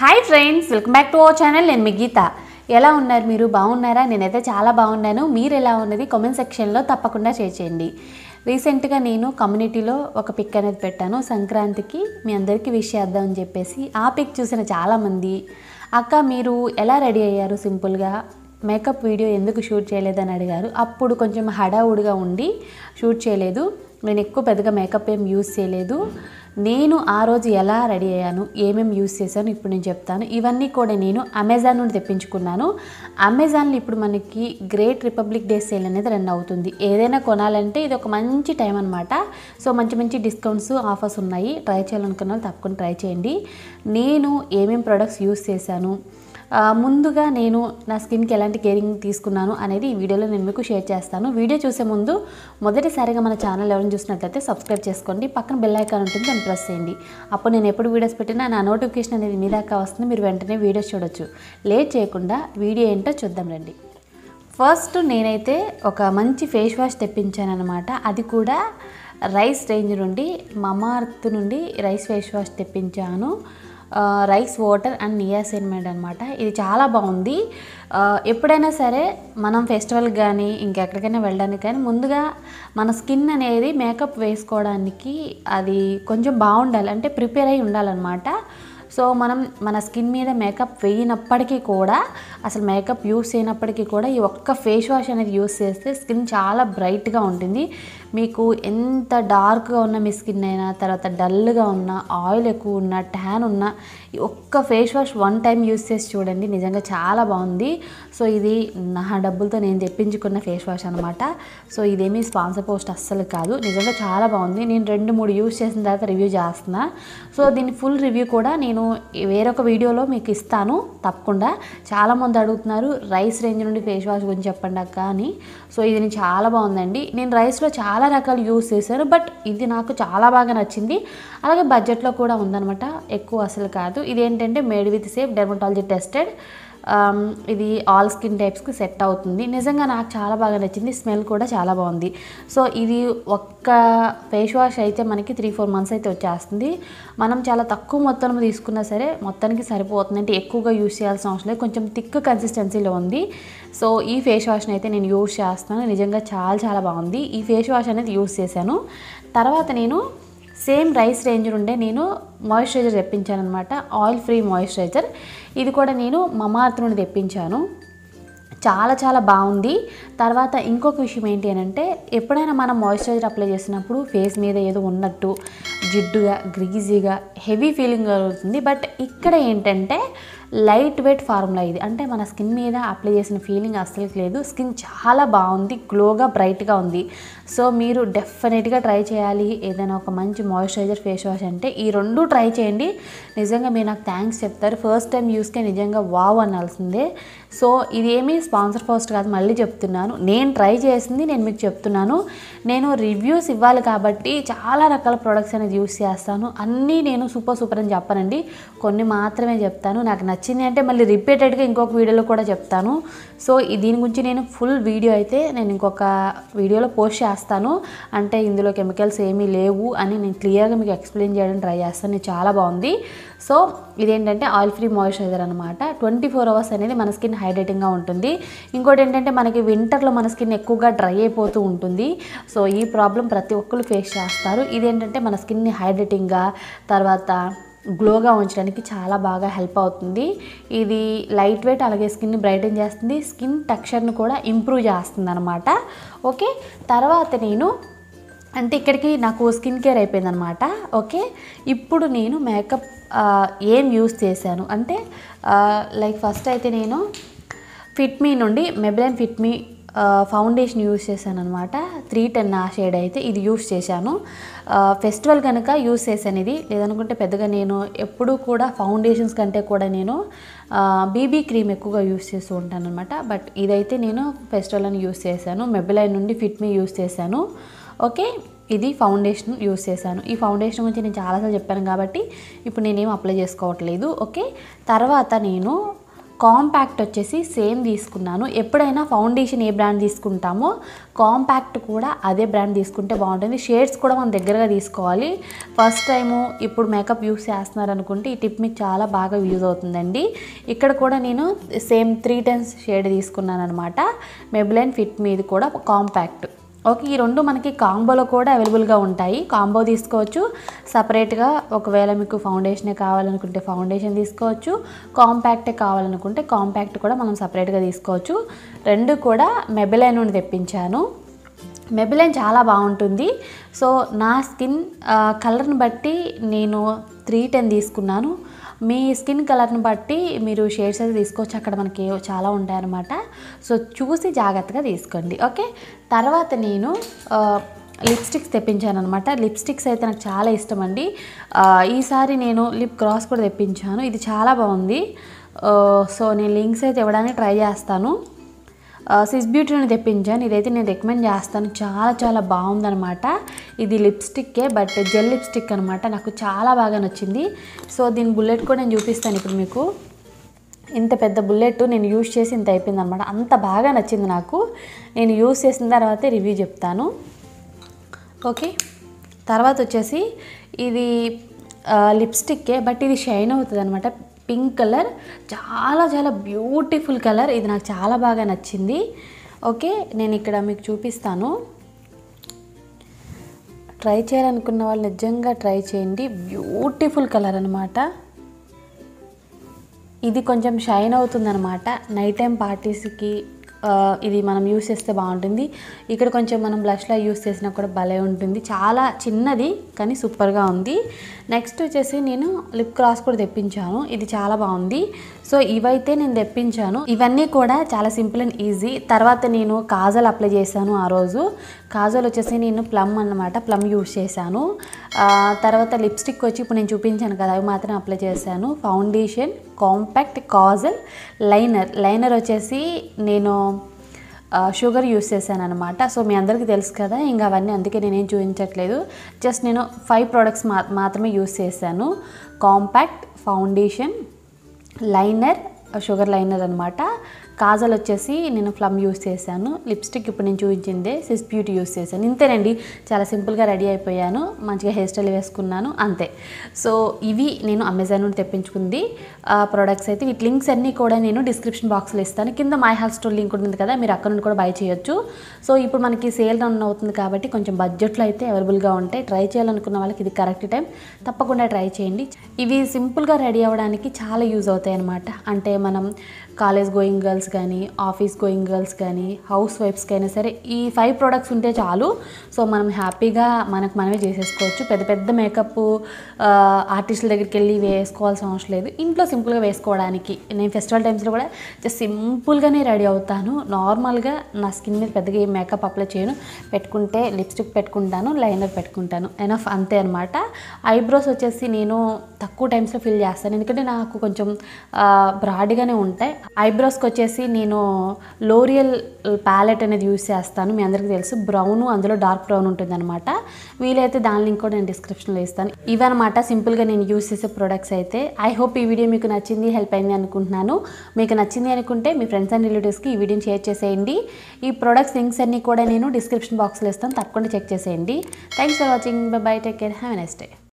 hi friends welcome back to our channel నేను మీ గీత ఎలా ఉన్నారు మీరు బాగున్నారా నేనైతే చాలా బాగున్నాను మీరు ఎలా ఉన్నది కామెంట్ సెక్షన్లో తప్పకుండా షేర్ చేయండి రీసెంట్గా నేను కమ్యూనిటీలో ఒక పిక్ అనేది పెట్టాను సంక్రాంతికి మీ అందరికీ విష్ చేద్దామని చెప్పేసి ఆ పిక్ చూసిన చాలామంది అక్క మీరు ఎలా రెడీ అయ్యారు సింపుల్గా మేకప్ వీడియో ఎందుకు షూట్ చేయలేదని అడిగారు అప్పుడు కొంచెం హడావుడిగా ఉండి షూట్ చేయలేదు నేను ఎక్కువ పెద్దగా మేకప్ ఏం యూస్ చేయలేదు నేను ఆ రోజు ఎలా రెడీ అయ్యాను ఏమేమి యూస్ చేశాను ఇప్పుడు నేను చెప్తాను ఇవన్నీ కూడా నేను అమెజాన్ నుండి తెప్పించుకున్నాను అమెజాన్లో ఇప్పుడు మనకి గ్రేట్ రిపబ్లిక్ డే సేల్ అనేది రన్ అవుతుంది ఏదైనా కొనాలంటే ఇది ఒక మంచి టైం అనమాట సో మంచి మంచి డిస్కౌంట్స్ ఆఫర్స్ ఉన్నాయి ట్రై చేయాలనుకున్న వాళ్ళు తప్పకుండా ట్రై చేయండి నేను ఏమేమి ప్రొడక్ట్స్ యూస్ చేశాను ముందుగా నేను నా స్కిన్కి ఎలాంటి కేరింగ్ తీసుకున్నాను అనేది ఈ వీడియోలో నేను మీకు షేర్ చేస్తాను వీడియో చూసే ముందు మొదటిసారిగా మన ఛానల్ ఎవరైనా చూసినట్లయితే సబ్స్క్రైబ్ చేసుకోండి పక్కన బెల్లైకాన్ ఉంటుంది దాన్ని ప్రెస్ చేయండి అప్పుడు నేను ఎప్పుడు వీడియోస్ పెట్టినా నా నోటిఫికేషన్ అనేది మీ దాకా వస్తుంది మీరు వెంటనే వీడియోస్ చూడొచ్చు లేట్ చేయకుండా వీడియో ఏంటో చూద్దాం రండి ఫస్ట్ నేనైతే ఒక మంచి ఫేస్ వాష్ తెప్పించాను అనమాట అది కూడా రైస్ రేంజ్ నుండి మమార్త్ నుండి రైస్ ఫేస్ వాష్ తెప్పించాను రైస్ వాటర్ అండ్ నియాసిన్మేడ్ అనమాట ఇది చాలా బాగుంది ఎప్పుడైనా సరే మనం ఫెస్టివల్ కానీ ఇంకెక్కడికైనా వెళ్ళడానికి కానీ ముందుగా మన స్కిన్ అనేది మేకప్ వేసుకోవడానికి అది కొంచెం బాగుండాలి అంటే ప్రిపేర్ అయి ఉండాలన్నమాట సో మనం మన స్కిన్ మీద మేకప్ వేయనప్పటికీ కూడా అసలు మేకప్ యూస్ చేయనప్పటికీ కూడా ఈ ఒక్క ఫేస్ వాష్ అనేది యూస్ చేస్తే స్కిన్ చాలా బ్రైట్గా ఉంటుంది మీకు ఎంత డార్క్గా ఉన్న మీ స్కిన్ అయినా తర్వాత డల్గా ఉన్న ఆయిల్ ఎక్కువ ఉన్న ట్యాన్ ఉన్న ఒక్క face wash one time use చేసి చూడండి నిజంగా చాలా బాగుంది సో ఇది నా డబ్బులతో నేను తెప్పించుకున్న ఫేస్ వాష్ అనమాట సో ఇదేమీ స్పాన్సర్ పోస్ట్ అస్సలు కాదు నిజంగా చాలా బాగుంది నేను రెండు మూడు యూస్ చేసిన తర్వాత రివ్యూ చేస్తున్నా సో దీని ఫుల్ రివ్యూ కూడా నేను నేను వేరొక వీడియోలో మీకు ఇస్తాను తప్పకుండా చాలామంది అడుగుతున్నారు రైస్ రేంజ్ నుండి ఫేస్ వాష్ గురించి చెప్పండి అక్క అని సో ఇది నేను చాలా బాగుందండి నేను రైస్లో చాలా రకాలు యూస్ చేశాను బట్ ఇది నాకు చాలా బాగా నచ్చింది అలాగే బడ్జెట్లో కూడా ఉందనమాట ఎక్కువ అసలు కాదు ఇదేంటంటే made with safe dermatology tested ఇది ఆల్ స్కిన్ టైప్స్కి సెట్ అవుతుంది నిజంగా నాకు చాలా బాగా నచ్చింది స్మెల్ కూడా చాలా బాగుంది సో ఇది ఒక్క ఫేస్ వాష్ అయితే మనకి త్రీ ఫోర్ మంత్స్ అయితే వచ్చేస్తుంది మనం చాలా తక్కువ మొత్తంలో తీసుకున్నా సరే మొత్తానికి సరిపోతుంది అంటే ఎక్కువగా యూస్ చేయాల్సిన అవసరం లేదు కొంచెం థిక్ కన్సిస్టెన్సీలో ఉంది సో ఈ ఫేస్ వాష్ని అయితే నేను యూస్ చేస్తాను నిజంగా చాలా చాలా బాగుంది ఈ ఫేస్ వాష్ అనేది యూస్ చేశాను తర్వాత నేను సేమ్ రైస్ రేంజ్ నుండే నేను మాయిశ్చరైజర్ తెప్పించాను అనమాట ఆయిల్ ఫ్రీ మాయిశ్చరైజర్ ఇది కూడా నేను మమార్త్ నుండి తెప్పించాను చాలా చాలా బాగుంది తర్వాత ఇంకొక విషయం ఏంటి అని అంటే ఎప్పుడైనా మనం మాయిశ్చరైజర్ అప్లై చేసినప్పుడు ఫేస్ మీద ఏదో ఉన్నట్టు జిడ్డుగా గ్రీజీగా హెవీ ఫీలింగ్ అవుతుంది బట్ ఇక్కడ ఏంటంటే లైట్ వెయిట్ ఫార్ములా ఇది అంటే మన స్కిన్ మీద అప్లై చేసిన ఫీలింగ్ అస్సలు లేదు స్కిన్ చాలా బాగుంది గ్లోగా బ్రైట్గా ఉంది సో మీరు డెఫినెట్గా ట్రై చేయాలి ఏదైనా ఒక మంచి మాయిశ్చరైజర్ ఫేస్ వాష్ అంటే ఈ రెండు ట్రై చేయండి నిజంగా మీరు నాకు థ్యాంక్స్ చెప్తారు ఫస్ట్ టైం యూస్కే నిజంగా వావ్ అనాల్సిందే సో ఇదేమీ స్పాన్సర్ ఫస్ట్ కాదు మళ్ళీ చెప్తున్నాను నేను ట్రై చేసింది నేను మీకు చెప్తున్నాను నేను రివ్యూస్ ఇవ్వాలి కాబట్టి చాలా రకాల ప్రొడక్ట్స్ అనేది యూస్ చేస్తాను అన్నీ నేను సూపర్ సూపర్ అని చెప్పనండి కొన్ని మాత్రమే చెప్తాను నాకు నచ్చింది అంటే మళ్ళీ రిపీటెడ్గా ఇంకొక వీడియోలో కూడా చెప్తాను సో దీని గురించి నేను ఫుల్ వీడియో అయితే నేను ఇంకొక వీడియోలో పోస్ట్ చేస్తాను అంటే ఇందులో కెమికల్స్ ఏమీ లేవు అని నేను క్లియర్గా మీకు ఎక్స్ప్లెయిన్ చేయడం ట్రై చేస్తాను నేను చాలా బాగుంది సో ఇదేంటంటే ఆయిల్ ఫ్రీ మాయిశ్చరైజర్ అనమాట ట్వంటీ ఫోర్ అవర్స్ అనేది మన స్కిన్ హైడ్రేటింగ్గా ఉంటుంది ఇంకోటి ఏంటంటే మనకి వింటర్లో మన స్కిన్ ఎక్కువగా డ్రై అయిపోతూ ఉంటుంది సో ఈ ప్రాబ్లం ప్రతి ఒక్కరు ఫేస్ చేస్తారు ఇదేంటంటే మన స్కిన్ని హైడ్రేటింగ్గా తర్వాత గ్లోగా ఉంచడానికి చాలా బాగా హెల్ప్ అవుతుంది ఇది లైట్ వెయిట్ అలాగే స్కిన్ని బ్రైటన్ చేస్తుంది స్కిన్ టెక్స్చర్ని కూడా ఇంప్రూవ్ చేస్తుంది అనమాట ఓకే తర్వాత నేను అంటే ఇక్కడికి నాకు స్కిన్ కేర్ అయిపోయిందనమాట ఓకే ఇప్పుడు నేను మేకప్ ఏం యూస్ చేశాను అంటే లైక్ ఫస్ట్ అయితే నేను ఫిట్మీ నుండి మెబిలైన్ ఫిట్మీ ఫౌండేషన్ యూస్ చేశాను అనమాట త్రీ టెన్ ఆ షేడ్ అయితే ఇది యూస్ చేశాను ఫెస్టివల్ కనుక యూస్ చేశాను ఇది లేదనుకుంటే పెద్దగా నేను ఎప్పుడూ కూడా ఫౌండేషన్స్ కంటే కూడా నేను బీబీ క్రీమ్ ఎక్కువగా యూస్ చేస్తూ ఉంటాను అనమాట బట్ ఇదైతే నేను ఫెస్టివల్ అని యూస్ చేశాను మెబిలైన్ నుండి ఫిట్ మీ యూస్ చేశాను ఓకే ఇది ఫౌండేషన్ యూస్ చేశాను ఈ ఫౌండేషన్ గురించి నేను చాలాసార్లు చెప్పాను కాబట్టి ఇప్పుడు నేనేం అప్లై చేసుకోవట్లేదు ఓకే తర్వాత నేను కాంపాక్ట్ వచ్చేసి సేమ్ తీసుకున్నాను ఎప్పుడైనా ఫౌండేషన్ ఏ బ్రాండ్ తీసుకుంటామో కాంపాక్ట్ కూడా అదే బ్రాండ్ తీసుకుంటే బాగుంటుంది షేడ్స్ కూడా మనం దగ్గరగా తీసుకోవాలి ఫస్ట్ టైము ఇప్పుడు మేకప్ యూస్ చేస్తున్నారు అనుకుంటే ఈ టిప్ మీకు చాలా బాగా యూజ్ అవుతుందండి ఇక్కడ కూడా నేను సేమ్ త్రీ టెన్స్ షేడ్ తీసుకున్నాను అనమాట మెబ్లైన్ ఫిట్ మీద కూడా కాంపాక్ట్ ఓకే ఈ రెండు మనకి కాంబోలో కూడా అవైలబుల్గా ఉంటాయి కాంబో తీసుకోవచ్చు సపరేట్గా ఒకవేళ మీకు ఫౌండేషనే కావాలనుకుంటే ఫౌండేషన్ తీసుకోవచ్చు కాంపాక్టే కావాలనుకుంటే కాంపాక్ట్ కూడా మనం సపరేట్గా తీసుకోవచ్చు రెండు కూడా మెబిలైన్ నుండి తెప్పించాను మెబిలైన్ చాలా బాగుంటుంది సో నా స్కిన్ కలర్ని బట్టి నేను త్రీ టెన్ తీసుకున్నాను మీ స్కిన్ కలర్ని బట్టి మీరు షేడ్స్ అయితే తీసుకోవచ్చు అక్కడ మనకి చాలా ఉంటాయన్నమాట సో చూసి జాగ్రత్తగా తీసుకోండి ఓకే తర్వాత నేను లిప్స్టిక్స్ తెప్పించాను అనమాట లిప్స్టిక్స్ అయితే నాకు చాలా ఇష్టం అండి ఈసారి నేను లిప్ క్రాస్ కూడా తెప్పించాను ఇది చాలా బాగుంది సో నేను లింక్స్ అయితే ఇవ్వడానికి ట్రై చేస్తాను సిస్ అని తెప్పించాను ఇదైతే నేను రికమెండ్ చేస్తాను చాలా చాలా బాగుందనమాట ఇది లిప్స్టిక్కే బట్ జెల్ లిప్స్టిక్ అనమాట నాకు చాలా బాగా నచ్చింది సో దీని బుల్లెట్ కూడా నేను చూపిస్తాను ఇప్పుడు మీకు ఇంత పెద్ద బుల్లెట్ నేను యూజ్ చేసి ఇంత అయిపోయింది అనమాట అంత బాగా నచ్చింది నాకు నేను యూజ్ చేసిన తర్వాత రివ్యూ చెప్తాను ఓకే తర్వాత వచ్చేసి ఇది లిప్స్టిక్కే బట్ ఇది షైన్ అవుతుంది అనమాట పింక్ కలర్ చాలా చాలా బ్యూటిఫుల్ కలర్ ఇది నాకు చాలా బాగా నచ్చింది ఓకే నేను ఇక్కడ మీకు చూపిస్తాను ట్రై చేయాలనుకున్న వాళ్ళు నిజంగా ట్రై చేయండి బ్యూటిఫుల్ కలర్ అనమాట ఇది కొంచెం షైన్ అవుతుందనమాట నైట్ టైం పార్టీస్కి ఇది మనం యూస్ చేస్తే బాగుంటుంది ఇక్కడ కొంచెం మనం బ్లష్లా యూస్ చేసినా కూడా భలే ఉంటుంది చాలా చిన్నది కానీ సూపర్గా ఉంది నెక్స్ట్ వచ్చేసి నేను లిప్ క్రాస్ కూడా తెప్పించాను ఇది చాలా బాగుంది సో ఇవైతే నేను తెప్పించాను ఇవన్నీ కూడా చాలా సింపుల్ అండ్ ఈజీ తర్వాత నేను కాజల్ అప్లై చేశాను ఆ రోజు కాజల్ వచ్చేసి నేను ప్లమ్ అనమాట ప్లమ్ యూస్ చేశాను తర్వాత లిప్స్టిక్ వచ్చి ఇప్పుడు నేను చూపించాను కదా అవి మాత్రం అప్లై చేశాను foundation compact kajal liner liner వచ్చేసి నేను షుగర్ యూస్ చేశాను అనమాట సో మీ అందరికీ తెలుసు కదా ఇంకా అవన్నీ అందుకే నేనేం చూపించట్లేదు జస్ట్ నేను ఫైవ్ ప్రోడక్ట్స్ మాత్రమే యూస్ చేశాను compact foundation liner sugar liner అనమాట కాజల్ వచ్చేసి నేను ఫ్లమ్ యూస్ చేశాను లిప్స్టిక్ ఇప్పుడు నేను చూపించిందే సిస్ బ్యూటీ యూస్ చేశాను ఇంతేనండి చాలా సింపుల్గా రెడీ అయిపోయాను మంచిగా హెయిర్ స్టైల్ వేసుకున్నాను అంతే సో ఇవి నేను అమెజాన్ నుండి తెప్పించుకుంది ప్రోడక్ట్స్ అయితే వీటి లింక్స్ అన్నీ కూడా నేను డిస్క్రిప్షన్ బాక్స్లో ఇస్తాను కింద మై హాల్ స్టోర్ లింక్ ఉంటుంది కదా మీరు అక్కడ నుండి కూడా బై చేయొచ్చు సో ఇప్పుడు మనకి సేల్ రన్ అవుతుంది కాబట్టి కొంచెం బడ్జెట్లో అయితే అవైలబుల్గా ఉంటాయి ట్రై చేయాలనుకున్న వాళ్ళకి ఇది కరెక్ట్ టైం తప్పకుండా ట్రై చేయండి ఇవి సింపుల్గా రెడీ అవ్వడానికి చాలా యూజ్ అవుతాయి అనమాట అంటే మనం కాలేజ్ గోయింగ్ గర్ల్స్ కానీ ఆఫీస్ గోయింగ్ గర్ల్స్ కానీ హౌస్ వైఫ్స్కి అయినా సరే ఈ ఫైవ్ ప్రోడక్ట్స్ ఉంటే చాలు సో మనం హ్యాపీగా మనకు మనమే చేసేసుకోవచ్చు పెద్ద పెద్ద మేకప్ ఆర్టిస్టుల దగ్గరికి వెళ్ళి వేసుకోవాల్సిన అవసరం లేదు ఇంట్లో సింపుల్గా వేసుకోవడానికి నేను ఫెస్టివల్ టైమ్స్లో కూడా జస్ట్ సింపుల్గానే రెడీ అవుతాను నార్మల్గా నా స్కిన్ మీద పెద్దగా ఏ మేకప్ అప్లై చేయను పెట్టుకుంటే లిప్స్టిక్ పెట్టుకుంటాను లైనర్ పెట్టుకుంటాను ఎనఫ్ అంతే అనమాట ఐబ్రోస్ వచ్చేసి నేను తక్కువ టైమ్స్లో ఫిల్ చేస్తాను ఎందుకంటే నాకు కొంచెం బ్రాడ్గానే ఉంటాయి ఐబ్రోస్కి వచ్చేసి నేను లోరియల్ ప్యాలెట్ అనేది యూస్ చేస్తాను మీ అందరికీ తెలుసు బ్రౌన్ అందులో డార్క్ బ్రౌన్ ఉంటుందన్నమాట వీలైతే దాని లింక్ కూడా నేను డిస్క్రిప్షన్లో ఇస్తాను ఇవన్నమాట సింపుల్గా నేను యూస్ చేసే ప్రొడక్ట్స్ అయితే ఐ హోప్ ఈ వీడియో మీకు నచ్చింది హెల్ప్ అయింది అనుకుంటున్నాను మీకు నచ్చింది అనుకుంటే మీ ఫ్రెండ్స్ అండ్ రిలేటివ్స్కి ఈ వీడియోని షేర్ చేసేయండి ఈ ప్రొడక్ట్స్ లింక్స్ అన్నీ కూడా నేను డిస్క్రిప్షన్ బాక్స్లో ఇస్తాను తప్పకుండా చెక్ చేసేయండి thanks for watching bye bye take care have next day